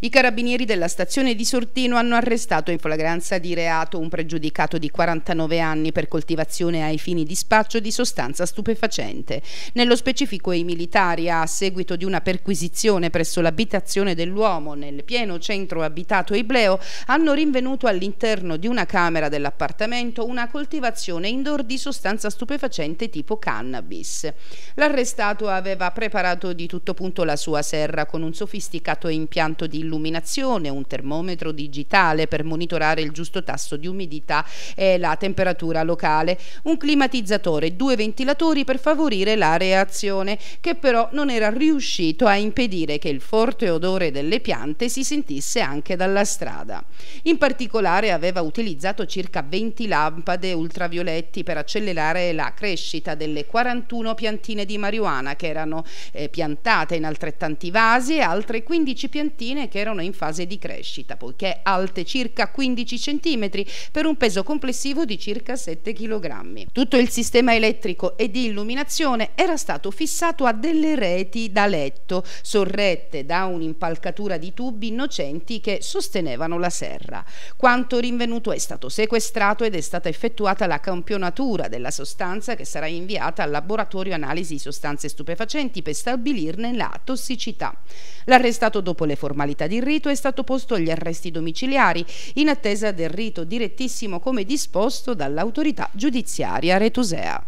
I carabinieri della stazione di Sortino hanno arrestato in flagranza di reato un pregiudicato di 49 anni per coltivazione ai fini di spaccio di sostanza stupefacente. Nello specifico i militari, a seguito di una perquisizione presso l'abitazione dell'uomo nel pieno centro abitato Ibleo, hanno rinvenuto all'interno di una camera dell'appartamento una coltivazione indoor di sostanza stupefacente tipo cannabis. L'arrestato aveva preparato di tutto punto la sua serra con un sofisticato impianto di illuminazione, un termometro digitale per monitorare il giusto tasso di umidità e la temperatura locale, un climatizzatore, due ventilatori per favorire la reazione, che però non era riuscito a impedire che il forte odore delle piante si sentisse anche dalla strada. In particolare aveva utilizzato circa 20 lampade ultravioletti per accelerare la crescita delle 41 piantine di marijuana che erano eh, piantate in altrettanti vasi e altre 15 piantine che che erano in fase di crescita, poiché alte circa 15 cm per un peso complessivo di circa 7 kg. Tutto il sistema elettrico e di illuminazione era stato fissato a delle reti da letto, sorrette da un'impalcatura di tubi innocenti che sostenevano la serra. Quanto rinvenuto è stato sequestrato ed è stata effettuata la campionatura della sostanza che sarà inviata al laboratorio analisi di sostanze stupefacenti per stabilirne la tossicità. L'arrestato dopo le formalità di rito è stato posto agli arresti domiciliari in attesa del rito direttissimo come disposto dall'autorità giudiziaria retusea.